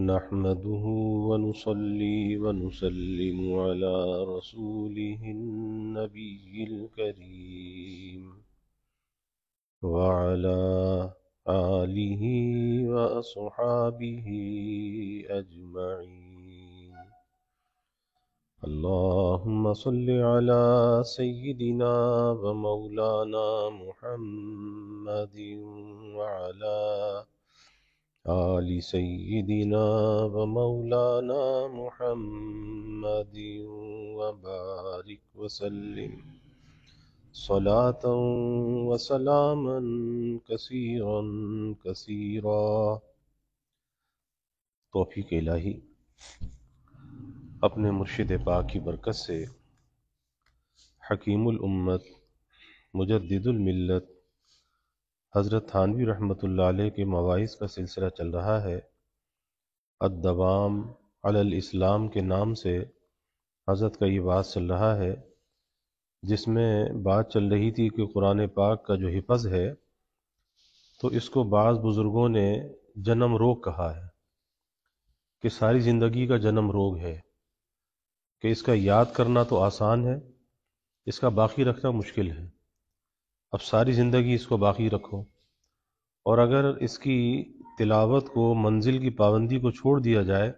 نحمده ونصلي ونسلم على رسوله النبي الكريم وعلى آله وأصحابه أجمعين اللهم صل على سيدنا ومولانا محمد وعلى آله آل سیدنا و مولانا محمد و بارک و سلم صلاة و سلاما کثیر کثیر توحفی کے اپنے مرشد پاک کی برکت سے حکیم الامت مجدد الملت حضرت تھانوی رحمۃ اللہ علیہ کے مواعث کا سلسلہ چل رہا ہے علی الاسلام کے نام سے حضرت کا یہ بات چل رہا ہے جس میں بات چل رہی تھی کہ قرآن پاک کا جو حفظ ہے تو اس کو بعض بزرگوں نے جنم روگ کہا ہے کہ ساری زندگی کا جنم روگ ہے کہ اس کا یاد کرنا تو آسان ہے اس کا باقی رکھنا مشکل ہے اب ساری زندگی اس کو باقی رکھو اور اگر اس کی تلاوت کو منزل کی پابندی کو چھوڑ دیا جائے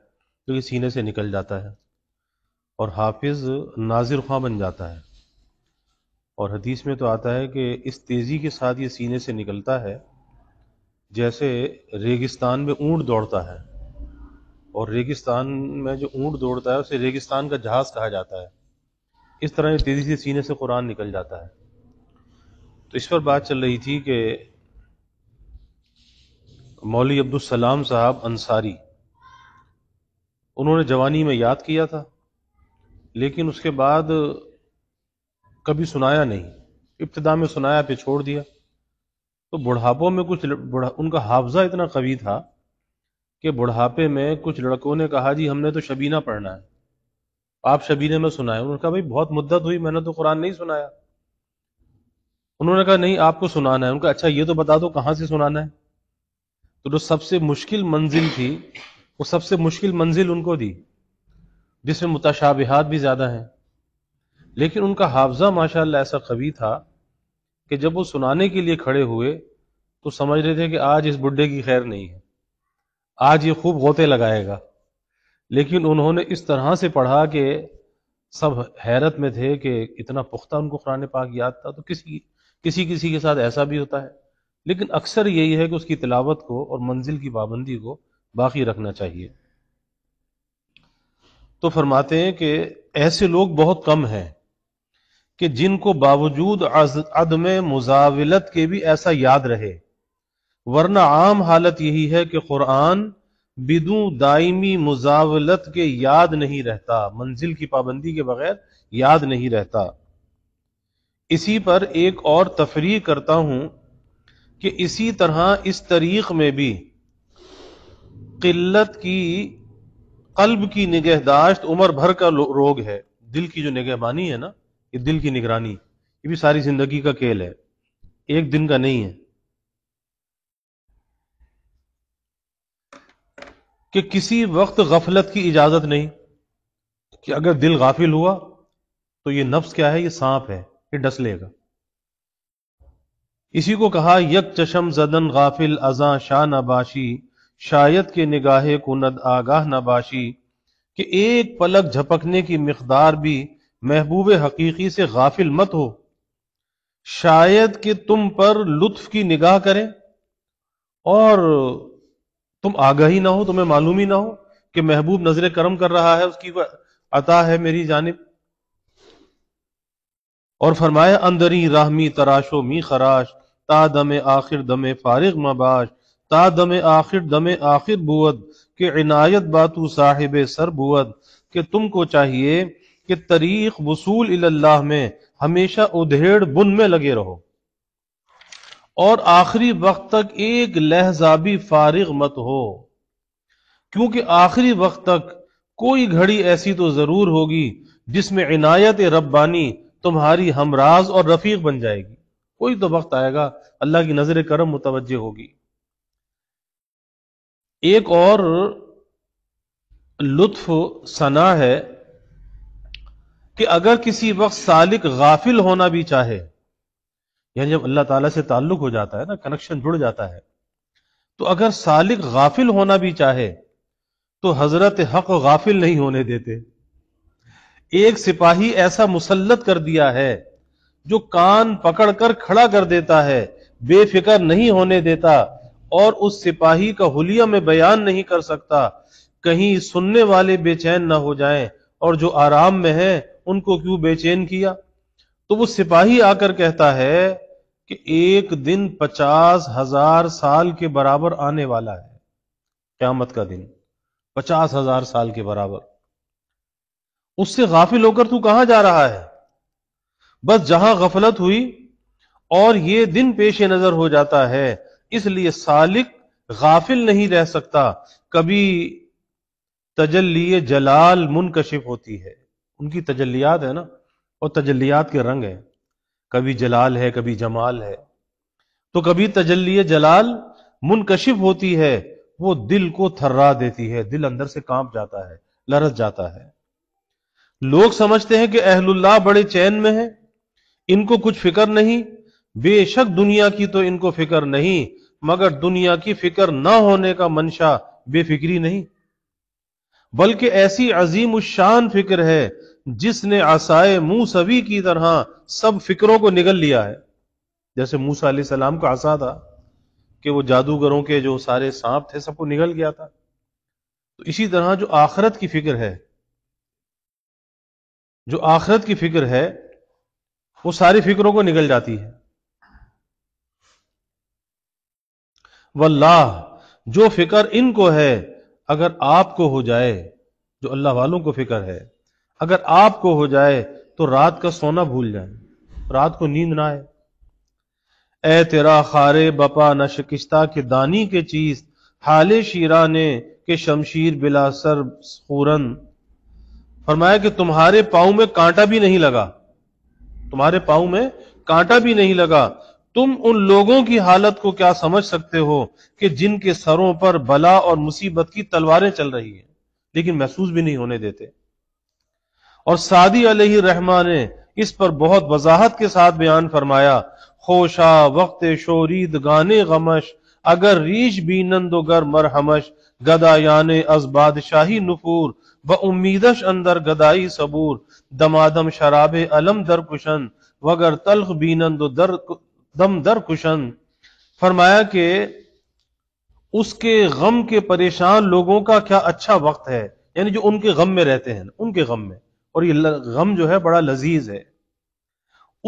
تو یہ سینے سے نکل جاتا ہے اور حافظ ناظر خواہ بن جاتا ہے اور حدیث میں تو آتا ہے کہ اس تیزی کے ساتھ یہ سینے سے نکلتا ہے جیسے ریگستان میں اونٹ دوڑتا ہے اور ریگستان میں جو اونٹ دوڑتا ہے اسے ریگستان کا جہاز کہا جاتا ہے اس طرح یہ تیزی سے سینے سے قرآن نکل جاتا ہے تو اس پر بات چل رہی تھی کہ عبد عبدالسلام صاحب انصاری انہوں نے جوانی میں یاد کیا تھا لیکن اس کے بعد کبھی سنایا نہیں ابتدا میں سنایا پھر چھوڑ دیا تو بڑھاپوں میں کچھ بڑھا ان کا حافظہ اتنا قوی تھا کہ بڑھاپے میں کچھ لڑکوں نے کہا جی ہم نے تو شبینہ پڑھنا ہے آپ شبینہ میں سنائے انہوں نے کہا بھائی بہت مدت ہوئی میں نے تو قرآن نہیں سنایا انہوں نے کہا نہیں آپ کو سنانا ہے ان کا اچھا یہ تو بتا دو کہاں سے سنانا ہے تو جو سب سے مشکل منزل تھی وہ سب سے مشکل منزل ان کو دی جس میں متشابہات بھی زیادہ ہیں لیکن ان کا حافظہ ماشاء اللہ ایسا قوی تھا کہ جب وہ سنانے کے لیے کھڑے ہوئے تو سمجھ رہے تھے کہ آج اس بڈھے کی خیر نہیں ہے آج یہ خوب غوطے لگائے گا لیکن انہوں نے اس طرح سے پڑھا کہ سب حیرت میں تھے کہ اتنا پختہ ان کو قرآن پاک یاد تھا تو کسی کسی کسی کے ساتھ ایسا بھی ہوتا ہے لیکن اکثر یہی ہے کہ اس کی تلاوت کو اور منزل کی پابندی کو باقی رکھنا چاہیے تو فرماتے ہیں کہ ایسے لوگ بہت کم ہیں کہ جن کو باوجود عدم مزاولت کے بھی ایسا یاد رہے ورنہ عام حالت یہی ہے کہ قرآن بدون دائمی مزاولت کے یاد نہیں رہتا منزل کی پابندی کے بغیر یاد نہیں رہتا اسی پر ایک اور تفریح کرتا ہوں کہ اسی طرح اس طریق میں بھی قلت کی قلب کی نگہداشت عمر بھر کا روگ ہے دل کی جو نگہبانی ہے نا یہ دل کی نگرانی یہ بھی ساری زندگی کا کھیل ہے ایک دن کا نہیں ہے کہ کسی وقت غفلت کی اجازت نہیں کہ اگر دل غافل ہوا تو یہ نفس کیا ہے یہ سانپ ہے ڈس لے گا اسی کو کہا یک چشم زدن غافل ازاں شاہ نباشی شاید کے آگاہ کہ ایک پلک جھپکنے کی مقدار بھی محبوب حقیقی سے غافل مت ہو شاید کہ تم پر لطف کی نگاہ کریں اور تم آگاہی نہ ہو تمہیں معلوم ہی نہ ہو کہ محبوب نظر کرم کر رہا ہے اس کی عطا ہے میری جانب اور فرمایا اندری راہمی تراش و می خراش تا دم آخر دم فارغ مباش تا دم آخر دم آخر بود کہ عنایت باتو صاحب سر بود کہ تم کو چاہیے کہ تاریخ اللہ میں ہمیشہ ادھیڑ بن میں لگے رہو اور آخری وقت تک ایک بھی فارغ مت ہو کیونکہ آخری وقت تک کوئی گھڑی ایسی تو ضرور ہوگی جس میں عنایت ربانی تمہاری ہمراز اور رفیق بن جائے گی کوئی تو وقت آئے گا اللہ کی نظر کرم متوجہ ہوگی ایک اور لطف سنا ہے کہ اگر کسی وقت سالک غافل ہونا بھی چاہے یعنی جب اللہ تعالیٰ سے تعلق ہو جاتا ہے نا کنیکشن جڑ جاتا ہے تو اگر سالک غافل ہونا بھی چاہے تو حضرت حق غافل نہیں ہونے دیتے ایک سپاہی ایسا مسلط کر دیا ہے جو کان پکڑ کر کھڑا کر دیتا ہے بے فکر نہیں ہونے دیتا اور اس سپاہی کا حلیہ میں بیان نہیں کر سکتا کہیں سننے والے بے چین نہ ہو جائیں اور جو آرام میں ہیں ان کو کیوں بے چین کیا تو وہ سپاہی آ کر کہتا ہے کہ ایک دن پچاس ہزار سال کے برابر آنے والا ہے قیامت کا دن پچاس ہزار سال کے برابر اس سے غافل ہو کر تو کہاں جا رہا ہے بس جہاں غفلت ہوئی اور یہ دن پیش نظر ہو جاتا ہے اس لیے سالک غافل نہیں رہ سکتا کبھی تجلی جلال منکشف ہوتی ہے ان کی تجلیات ہے نا اور تجلیات کے رنگ ہیں کبھی جلال ہے کبھی جمال ہے تو کبھی تجلی جلال منکشف ہوتی ہے وہ دل کو تھرا دیتی ہے دل اندر سے کانپ جاتا ہے لرس جاتا ہے لوگ سمجھتے ہیں کہ اہل اللہ بڑے چین میں ہیں ان کو کچھ فکر نہیں بے شک دنیا کی تو ان کو فکر نہیں مگر دنیا کی فکر نہ ہونے کا منشا بے فکری نہیں بلکہ ایسی عظیم الشان فکر ہے جس نے آسائے موسوی سبھی کی طرح سب فکروں کو نگل لیا ہے جیسے موسا علیہ السلام کا آسا تھا کہ وہ جادوگروں کے جو سارے سانپ تھے سب کو نگل گیا تھا تو اسی طرح جو آخرت کی فکر ہے جو آخرت کی فکر ہے وہ ساری فکروں کو نکل جاتی ہے واللہ جو فکر ان کو ہے اگر آپ کو ہو جائے جو اللہ والوں کو فکر ہے اگر آپ کو ہو جائے تو رات کا سونا بھول جائے رات کو نیند نہ آئے اے تیرا خارے بپا نہ شکستہ کے دانی کے چیز حال شیرا نے کہ شمشیر سر خورن فرمایا کہ تمہارے پاؤں میں کانٹا بھی نہیں لگا تمہارے پاؤں میں کانٹا بھی نہیں لگا تم ان لوگوں کی حالت کو کیا سمجھ سکتے ہو کہ جن کے سروں پر بلا اور مصیبت کی تلواریں چل رہی ہیں لیکن محسوس بھی نہیں ہونے دیتے اور سعدی علیہ رحمان نے اس پر بہت وضاحت کے ساتھ بیان فرمایا خوشا وقت شورید گانے غمش اگر ریش بینند و گر مرحمش گدا یانے بادشاہی نفور و امیدش اندر گدائی صبور دمادم شراب علم در کشن وگر تلخ بینند و در دم در کشن فرمایا کہ اس کے غم کے پریشان لوگوں کا کیا اچھا وقت ہے یعنی جو ان کے غم میں رہتے ہیں ان کے غم میں اور یہ غم جو ہے بڑا لذیذ ہے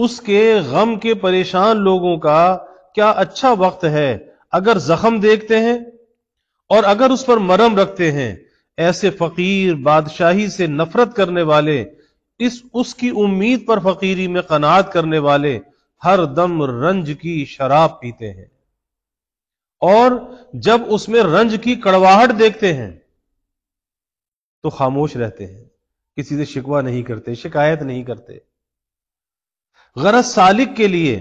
اس کے غم کے پریشان لوگوں کا کیا اچھا وقت ہے اگر زخم دیکھتے ہیں اور اگر اس پر مرم رکھتے ہیں ایسے فقیر بادشاہی سے نفرت کرنے والے اس اس کی امید پر فقیری میں قناعت کرنے والے ہر دم رنج کی شراب پیتے ہیں اور جب اس میں رنج کی کڑواہٹ دیکھتے ہیں تو خاموش رہتے ہیں کسی سے شکوا نہیں کرتے شکایت نہیں کرتے غرض سالک کے لیے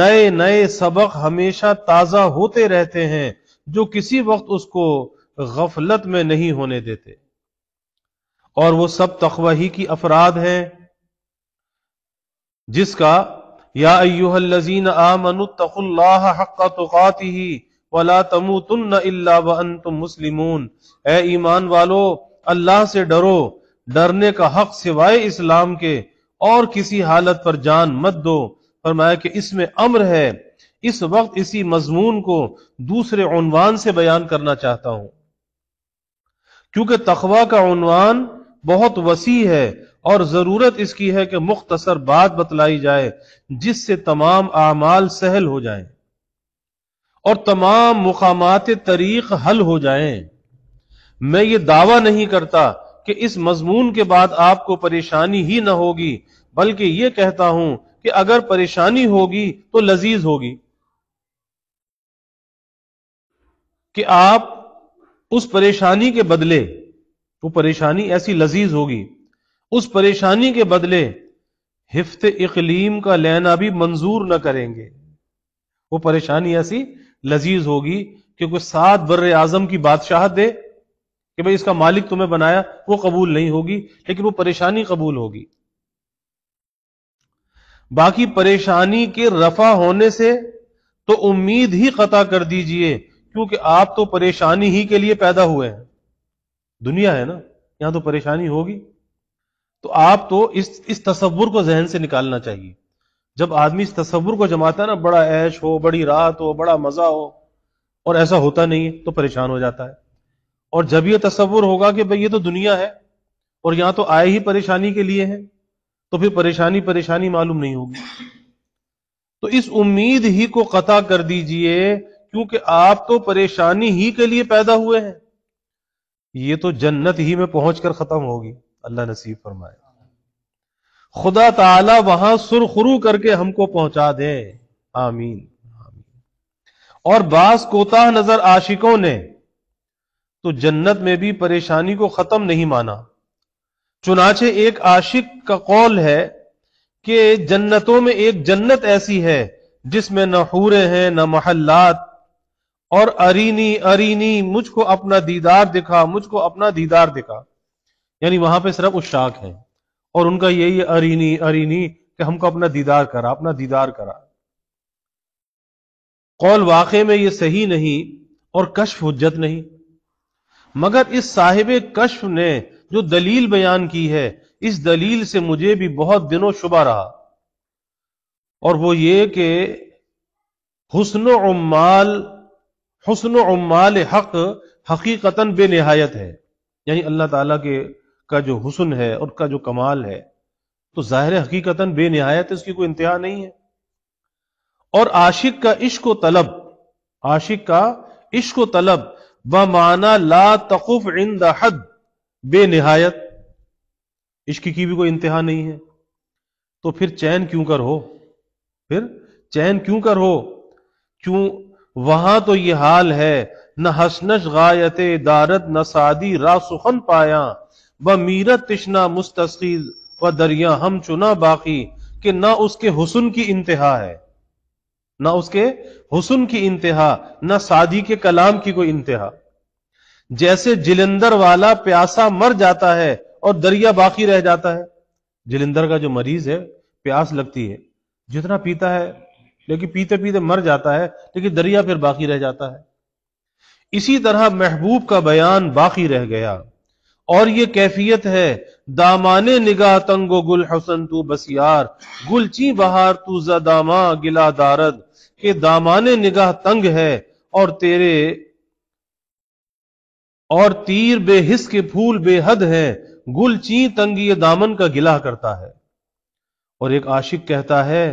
نئے نئے سبق ہمیشہ تازہ ہوتے رہتے ہیں جو کسی وقت اس کو غفلت میں نہیں ہونے دیتے اور وہ سب ہی کی افراد ہیں جس کا یا ایوہ آمنوا اللہ حق اے ایمان والو اللہ سے ڈرو ڈرنے کا حق سوائے اسلام کے اور کسی حالت پر جان مت دو فرمایا کہ اس میں امر ہے اس وقت اسی مضمون کو دوسرے عنوان سے بیان کرنا چاہتا ہوں کیونکہ تخوا کا عنوان بہت وسیع ہے اور ضرورت اس کی ہے کہ مختصر بات بتلائی جائے جس سے تمام اعمال سہل ہو جائیں اور تمام مقامات طریق حل ہو جائیں میں یہ دعویٰ نہیں کرتا کہ اس مضمون کے بعد آپ کو پریشانی ہی نہ ہوگی بلکہ یہ کہتا ہوں کہ اگر پریشانی ہوگی تو لذیذ ہوگی کہ آپ اس پریشانی کے بدلے وہ پریشانی ایسی لذیذ ہوگی اس پریشانی کے بدلے ہفت اقلیم کا لینا بھی منظور نہ کریں گے وہ پریشانی ایسی لذیذ ہوگی کہ کوئی سات بر اعظم کی بادشاہ دے کہ بھائی اس کا مالک تمہیں بنایا وہ قبول نہیں ہوگی لیکن وہ پریشانی قبول ہوگی باقی پریشانی کے رفع ہونے سے تو امید ہی قطع کر دیجئے کیونکہ آپ تو پریشانی ہی کے لیے پیدا ہوئے ہیں دنیا ہے نا یہاں تو پریشانی ہوگی تو آپ تو اس اس تصور کو ذہن سے نکالنا چاہیے جب آدمی اس تصور کو جماتا ہے نا بڑا عیش ہو بڑی رات ہو بڑا مزہ ہو اور ایسا ہوتا نہیں ہے تو پریشان ہو جاتا ہے اور جب یہ تصور ہوگا کہ بھائی یہ تو دنیا ہے اور یہاں تو آئے ہی پریشانی کے لیے ہے تو پھر پریشانی پریشانی معلوم نہیں ہوگی تو اس امید ہی کو قطع کر دیجئے کیونکہ آپ تو پریشانی ہی کے لیے پیدا ہوئے ہیں یہ تو جنت ہی میں پہنچ کر ختم ہوگی اللہ نصیب فرمائے خدا تعالی وہاں سرخرو کر کے ہم کو پہنچا دے آمین اور بعض کوتا نظر عاشقوں نے تو جنت میں بھی پریشانی کو ختم نہیں مانا چنانچہ ایک عاشق کا قول ہے کہ جنتوں میں ایک جنت ایسی ہے جس میں نہ حورے ہیں نہ محلات اور ارینی ارینی مجھ کو اپنا دیدار دکھا مجھ کو اپنا دیدار دکھا یعنی وہاں پہ صرف اشاک ہیں اور ان کا یہی ارینی ارینی کہ ہم کو اپنا دیدار کرا اپنا دیدار کرا قول واقع میں یہ صحیح نہیں اور کشف حجت نہیں مگر اس صاحب کشف نے جو دلیل بیان کی ہے اس دلیل سے مجھے بھی بہت دنوں شبہ رہا اور وہ یہ کہ حسن و عمال حسن عمال حق حقیقتاً بے نہایت ہے یعنی اللہ تعالیٰ کے کا جو حسن ہے اور کا جو کمال ہے تو ظاہر حقیقتاً بے نہایت اس کی کوئی انتہا نہیں ہے اور عاشق کا عشق و طلب عاشق کا عشق و طلب و معنی لا تقف عند حد بے نہایت عشق کی بھی کوئی انتہا نہیں ہے تو پھر چین کیوں کر ہو پھر چین کیوں ہو کیوں وہاں تو یہ حال ہے نہ ہسنش دارت نہ سادی را سخن پایا و میرت تشنا و دریا ہم چنا باقی کہ نہ اس کے حسن کی انتہا ہے نہ اس کے حسن کی انتہا نہ سادی کے کلام کی کوئی انتہا جیسے جلندر والا پیاسا مر جاتا ہے اور دریا باقی رہ جاتا ہے جلندر کا جو مریض ہے پیاس لگتی ہے جتنا پیتا ہے لیکن پیتے پیتے مر جاتا ہے لیکن دریا پھر باقی رہ جاتا ہے اسی طرح محبوب کا بیان باقی رہ گیا اور یہ کیفیت ہے دامانے نگاہ تنگ حسن تو گلچی گل چی بہار گلا دارد کہ دامان نگاہ تنگ ہے اور تیرے اور تیر بے حس کے پھول بے حد ہیں گل چین دامن کا گلا کرتا ہے اور ایک عاشق کہتا ہے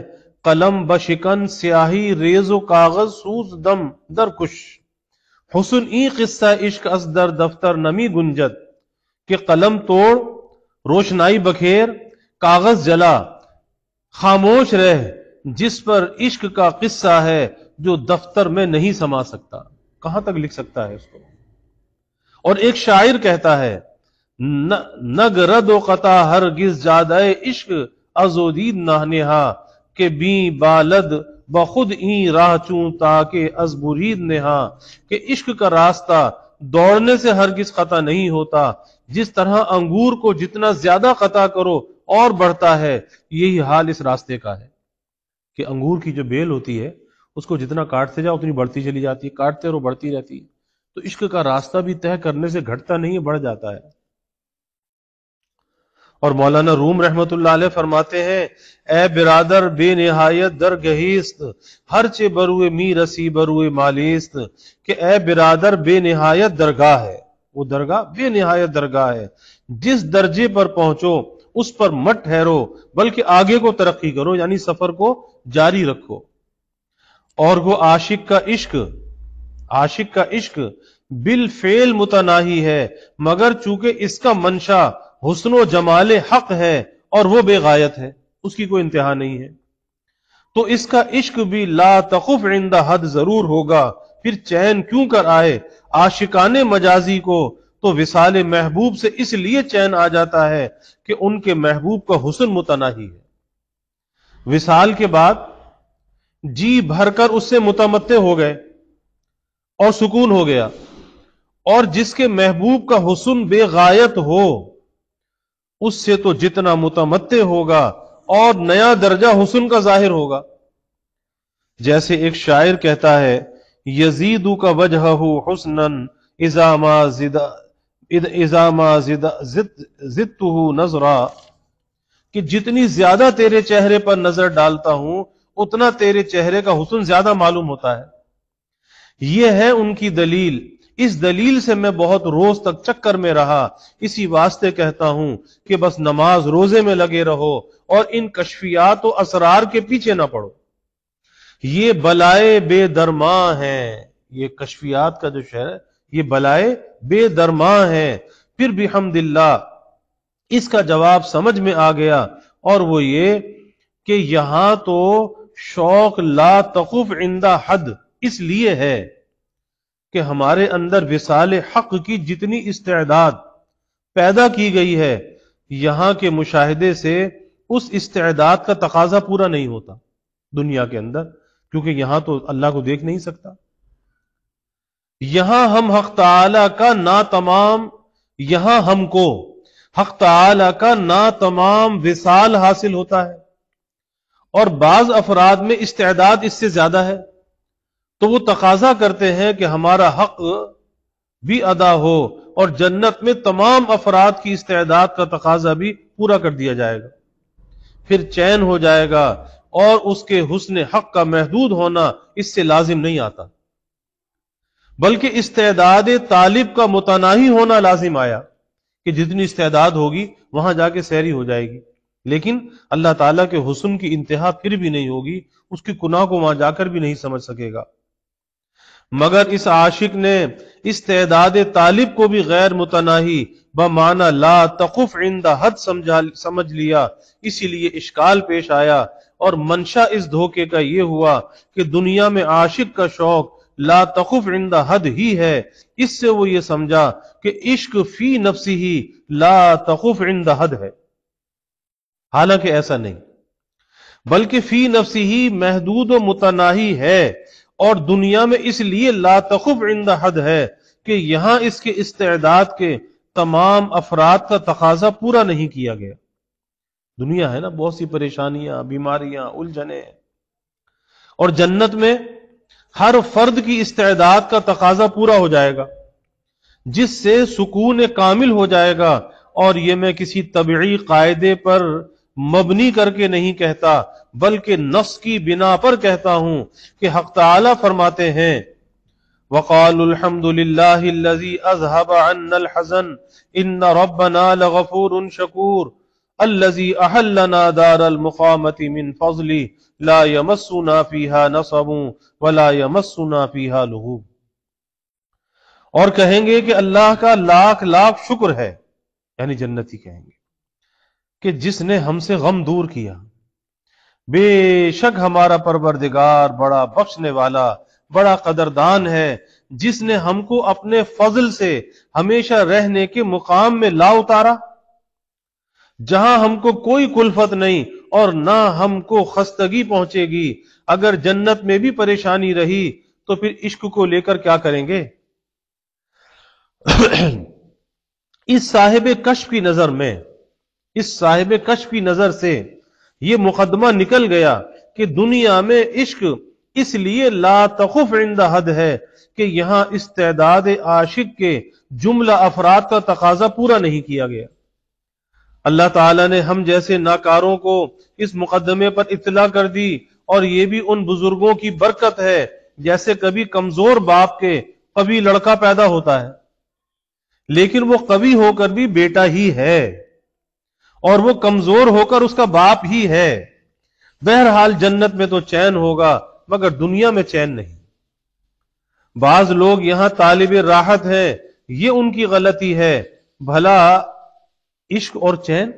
قلم بشکن سیاہی ریز و کاغذ سوز دم در کش حسن ای قصہ عشق از در دفتر نمی گنجد کہ قلم توڑ روشنائی بکھیر کاغذ جلا خاموش رہ جس پر عشق کا قصہ ہے جو دفتر میں نہیں سما سکتا کہاں تک لکھ سکتا ہے اس کو اور ایک شاعر کہتا ہے نگ رد و قطع ہرگز جادہ عشق ازودید نہ کہ بی بالد بخود راہ از برید نہا کہ عشق کا راستہ دوڑنے سے ہرگز خطا نہیں ہوتا جس طرح انگور کو جتنا زیادہ خطا کرو اور بڑھتا ہے یہی حال اس راستے کا ہے کہ انگور کی جو بیل ہوتی ہے اس کو جتنا کاٹتے جاؤ اتنی بڑھتی چلی جاتی ہے کاٹتے رہو بڑھتی رہتی ہے تو عشق کا راستہ بھی طے کرنے سے گھٹتا نہیں بڑھ جاتا ہے اور مولانا روم رحمت اللہ علیہ فرماتے ہیں اے برادر بے نہایت چے بروئے می رسی بروئے برادر بے نہایت درگاہ ہے وہ درگاہ بے نہایت درگاہ ہے جس درجے پر پہنچو اس پر مت ٹھہرو بلکہ آگے کو ترقی کرو یعنی سفر کو جاری رکھو اور وہ عاشق کا عشق عاشق کا عشق بالفعل متناہی ہے مگر چونکہ اس کا منشا حسن و جمال حق ہے اور وہ بے غایت ہے اس کی کوئی انتہا نہیں ہے تو اس کا عشق بھی لا تقف عند حد ضرور ہوگا پھر چین کیوں کر آئے آشکان مجازی کو تو وسال محبوب سے اس لیے چین آ جاتا ہے کہ ان کے محبوب کا حسن متناہی ہے وسال کے بعد جی بھر کر اس سے متمتع ہو گئے اور سکون ہو گیا اور جس کے محبوب کا حسن بے غایت ہو اس سے تو جتنا متمد ہوگا اور نیا درجہ حسن کا ظاہر ہوگا جیسے ایک شاعر کہتا ہے یزید کا وجہ حسن نظرا کہ جتنی زیادہ تیرے چہرے پر نظر ڈالتا ہوں اتنا تیرے چہرے کا حسن زیادہ معلوم ہوتا ہے یہ ہے ان کی دلیل اس دلیل سے میں بہت روز تک چکر میں رہا اسی واسطے کہتا ہوں کہ بس نماز روزے میں لگے رہو اور ان کشفیات و اسرار کے پیچھے نہ پڑو یہ بلائے بے درما ہیں یہ کشفیات کا جو شہر یہ بلائے بے درما ہے پھر بھی حمد اللہ اس کا جواب سمجھ میں آ گیا اور وہ یہ کہ یہاں تو شوق لا تقف عندہ حد اس لیے ہے کہ ہمارے اندر وصال حق کی جتنی استعداد پیدا کی گئی ہے یہاں کے مشاہدے سے اس استعداد کا تقاضا پورا نہیں ہوتا دنیا کے اندر کیونکہ یہاں تو اللہ کو دیکھ نہیں سکتا یہاں ہم حق تعالی کا نا تمام یہاں ہم کو حق تعالی کا نا تمام وسال حاصل ہوتا ہے اور بعض افراد میں استعداد اس سے زیادہ ہے تو وہ تقاضا کرتے ہیں کہ ہمارا حق بھی ادا ہو اور جنت میں تمام افراد کی استعداد کا تقاضا بھی پورا کر دیا جائے گا پھر چین ہو جائے گا اور اس کے حسن حق کا محدود ہونا اس سے لازم نہیں آتا بلکہ استعداد طالب کا متناہی ہونا لازم آیا کہ جتنی استعداد ہوگی وہاں جا کے سیری ہو جائے گی لیکن اللہ تعالیٰ کے حسن کی انتہا پھر بھی نہیں ہوگی اس کی کنا کو وہاں جا کر بھی نہیں سمجھ سکے گا مگر اس عاشق نے اس تعداد طالب کو بھی غیر متناہی بمانا لا تقف عند حد سمجھ لیا اسی لیے اشکال پیش آیا اور منشا اس دھوکے کا یہ ہوا کہ دنیا میں عاشق کا شوق لا تقف عند حد ہی ہے اس سے وہ یہ سمجھا کہ عشق فی نفسی ہی لا تقف عند حد ہے حالانکہ ایسا نہیں بلکہ فی نفسی ہی محدود و متناہی ہے اور دنیا میں اس لیے لا تخب عند حد ہے کہ یہاں اس کے استعداد کے تمام افراد کا تقاضا پورا نہیں کیا گیا دنیا ہے نا بہت سی پریشانیاں بیماریاں الجھنے اور جنت میں ہر فرد کی استعداد کا تقاضا پورا ہو جائے گا جس سے سکون کامل ہو جائے گا اور یہ میں کسی طبعی قاعدے پر مبنی کر کے نہیں کہتا بلکہ نفس کی بنا پر کہتا ہوں کہ حق تعالی فرماتے ہیں وقال الحمد للہ الذي اذهب عنا الحزن ان ربنا لغفور شکور الذي احلنا دار المقامه من فضله لا يمسنا فيها نصب ولا يمسنا فيها لغوب اور کہیں گے کہ اللہ کا لاکھ لاکھ شکر ہے یعنی جنتی کہیں گے کہ جس نے ہم سے غم دور کیا بے شک ہمارا پروردگار بڑا بخشنے والا بڑا قدردان ہے جس نے ہم کو اپنے فضل سے ہمیشہ رہنے کے مقام میں لا اتارا جہاں ہم کو کوئی کلفت نہیں اور نہ ہم کو خستگی پہنچے گی اگر جنت میں بھی پریشانی رہی تو پھر عشق کو لے کر کیا کریں گے اس صاحب کشف کی نظر میں اس صاحب کشف کی نظر سے یہ مقدمہ نکل گیا کہ دنیا میں عشق اس لیے لا تخف عند حد ہے کہ یہاں استعداد عاشق کے جملہ افراد کا تقاضا پورا نہیں کیا گیا اللہ تعالیٰ نے ہم جیسے ناکاروں کو اس مقدمے پر اطلاع کر دی اور یہ بھی ان بزرگوں کی برکت ہے جیسے کبھی کمزور باپ کے کبھی لڑکا پیدا ہوتا ہے لیکن وہ کبھی ہو کر بھی بیٹا ہی ہے اور وہ کمزور ہو کر اس کا باپ ہی ہے بہرحال جنت میں تو چین ہوگا مگر دنیا میں چین نہیں بعض لوگ یہاں طالب راحت ہیں یہ ان کی غلطی ہے بھلا عشق اور چین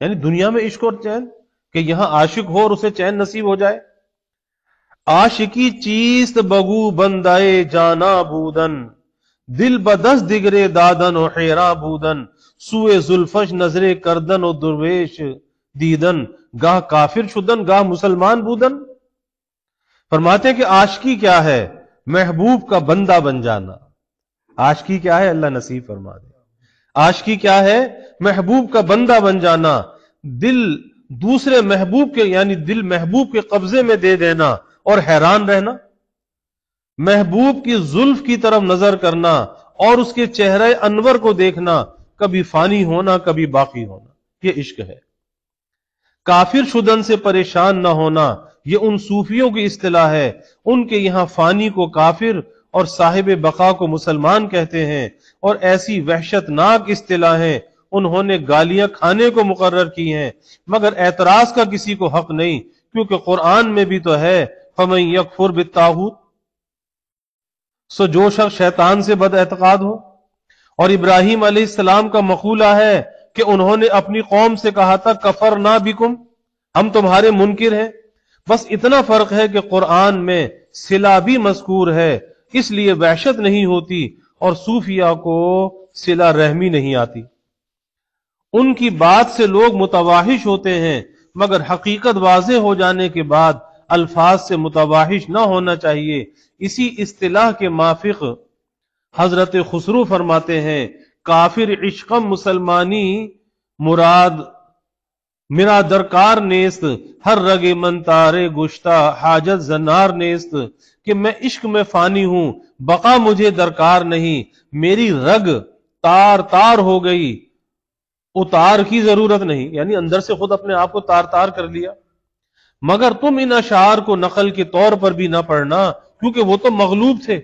یعنی دنیا میں عشق اور چین کہ یہاں عاشق ہو اور اسے چین نصیب ہو جائے عاشقی چیست بگو بندائے جانا بودن دل بدس دگرے دادن و حیرا بودن سوئے زلفش نظر کردن و درویش دیدن گاہ کافر شدن گاہ مسلمان بودن فرماتے ہیں کہ عاشقی کیا ہے محبوب کا بندہ بن جانا عاشقی کیا ہے اللہ نصیب فرما دے عاشقی کیا ہے محبوب کا بندہ بن جانا دل دوسرے محبوب کے یعنی دل محبوب کے قبضے میں دے دینا اور حیران رہنا محبوب کی زلف کی طرف نظر کرنا اور اس کے چہرے انور کو دیکھنا کبھی فانی ہونا کبھی باقی ہونا یہ عشق ہے کافر شدن سے پریشان نہ ہونا یہ ان صوفیوں کی اصطلاح ہے ان کے یہاں فانی کو کافر اور صاحب بقا کو مسلمان کہتے ہیں اور ایسی وحشت ناک اصطلاح ہیں انہوں نے گالیاں کھانے کو مقرر کی ہیں مگر اعتراض کا کسی کو حق نہیں کیونکہ قرآن میں بھی تو ہے يَكْفُرْ تاہوت سو جو شخص شیطان سے بد اعتقاد ہو اور ابراہیم علیہ السلام کا مقولہ ہے کہ انہوں نے اپنی قوم سے کہا تھا کفر نہ بکم ہم تمہارے منکر ہیں بس اتنا فرق ہے کہ قرآن میں سلا بھی مذکور ہے اس لیے وحشت نہیں ہوتی اور صوفیہ کو سلا رحمی نہیں آتی ان کی بات سے لوگ متواہش ہوتے ہیں مگر حقیقت واضح ہو جانے کے بعد الفاظ سے متواہش نہ ہونا چاہیے اسی اصطلاح کے مافک حضرت خسرو فرماتے ہیں کافر عشقم مسلمانی مراد میرا درکار نیست ہر رگ من تارے گشتہ حاجت زنار نیست کہ میں عشق میں فانی ہوں بقا مجھے درکار نہیں میری رگ تار تار ہو گئی اتار کی ضرورت نہیں یعنی اندر سے خود اپنے آپ کو تار تار کر لیا مگر تم ان اشعار کو نقل کے طور پر بھی نہ پڑھنا کیونکہ وہ تو مغلوب تھے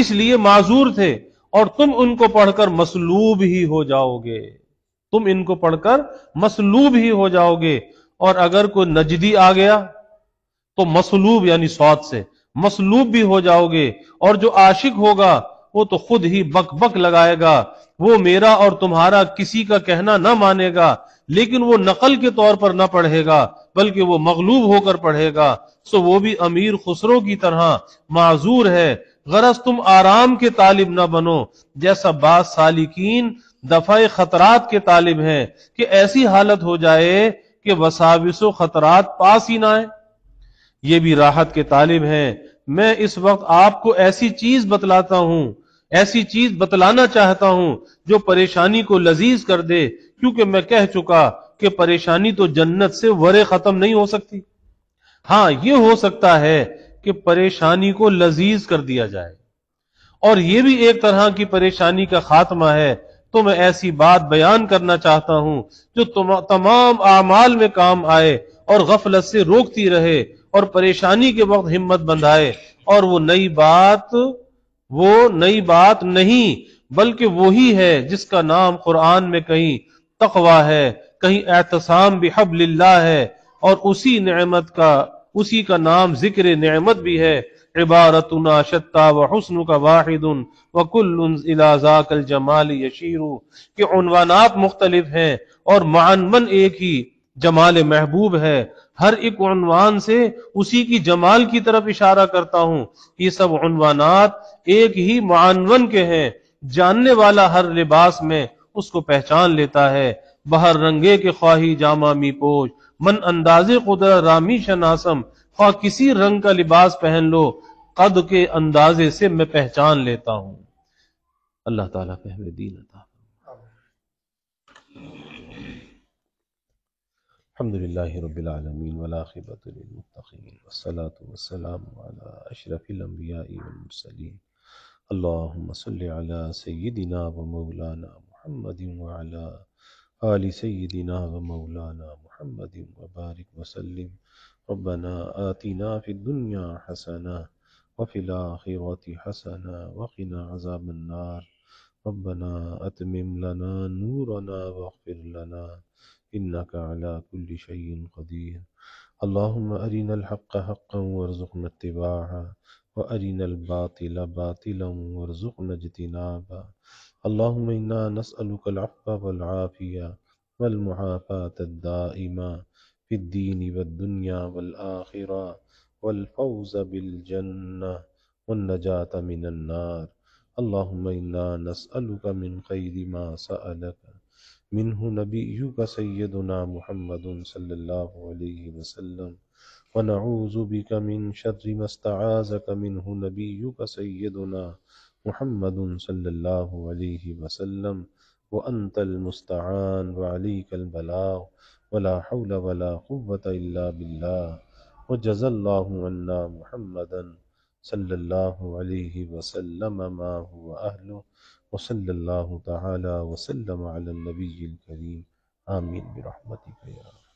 اس لیے معذور تھے اور تم ان کو پڑھ کر مسلوب ہی ہو جاؤ گے تم ان کو پڑھ کر مسلوب ہی ہو جاؤ گے اور اگر کوئی نجدی آ گیا تو مسلوب یعنی سے مسلوب بھی ہو جاؤ گے اور جو عاشق ہوگا وہ تو خود ہی بک بک لگائے گا وہ میرا اور تمہارا کسی کا کہنا نہ مانے گا لیکن وہ نقل کے طور پر نہ پڑھے گا بلکہ وہ مغلوب ہو کر پڑھے گا سو وہ بھی امیر خسرو کی طرح معذور ہے غرض تم آرام کے طالب نہ بنو جیسا بعض سالکین دفع خطرات کے طالب ہیں کہ ایسی حالت ہو جائے کہ وساوس و خطرات پاس ہی نہ یہ بھی راحت کے طالب ہیں میں اس وقت آپ کو ایسی چیز بتلاتا ہوں ایسی چیز بتلانا چاہتا ہوں جو پریشانی کو لذیذ کر دے کیونکہ میں کہہ چکا کہ پریشانی تو جنت سے ورے ختم نہیں ہو سکتی ہاں یہ ہو سکتا ہے کہ پریشانی کو لذیذ کر دیا جائے اور یہ بھی ایک طرح کی پریشانی کا خاتمہ ہے تو میں ایسی بات بیان کرنا چاہتا ہوں جو تمام اعمال میں کام آئے اور غفلت سے روکتی رہے اور پریشانی کے وقت ہمت بندھائے اور وہ نئی بات وہ نئی بات نہیں بلکہ وہی ہے جس کا نام قرآن میں کہیں تقوی ہے کہیں احتسام بحبل اللہ ہے اور اسی نعمت کا اسی کا نام ذکر نعمت بھی ہے عبارت کا واحد کہ عنوانات مختلف ہیں اور معنمن ایک ہی جمال محبوب ہے ہر ایک عنوان سے اسی کی جمال کی طرف اشارہ کرتا ہوں یہ سب عنوانات ایک ہی معنون کے ہیں جاننے والا ہر لباس میں اس کو پہچان لیتا ہے بہر رنگے کے خواہی جامع می پوش من انداز قدر رامی شناسم خواہ کسی رنگ کا لباس پہن لو قد کے اندازے سے میں پہچان لیتا ہوں اللہ تعالیٰ فہم دین عطا الحمد لله رب العالمين والعاقبة للمتقين والصلاة والسلام على أشرف الأنبياء والمرسلين اللهم صل على سيدنا ومولانا محمد وعلى آل سیدنا و مولانا محمد مبارک وسلم آتنا فی الدنیا حسنا وفیلا غتی حسن وقنا عذاب النار ربنا اتمم لنا نورنا واغفر لنا على كل شيء ارین اللهم حق الحق حقا وارزقنا و ارین الباطل باطلا وارزقنا اجتنابه اللهم إنا نسألك العفو والعافية والمعافاة الدائمة في الدين والدنيا والآخرة والفوز بالجنة والنجاة من النار اللهم إنا نسألك من خير ما سألك منه نبيك سيدنا محمد صلى الله عليه وسلم ونعوذ بك من شر ما استعاذك منه نبيك سيدنا محمد محمد صلی اللہ علیہ وسلم وانت المستعان وعلیک البلاغ ولا حول ولا قوة الا بالله وجزى الله عنا محمدا صلی اللہ علیہ وسلم ما هو اہلہ وصلی اللہ تعالی وسلم علی النبی الکریم آمین برحمتك یا رب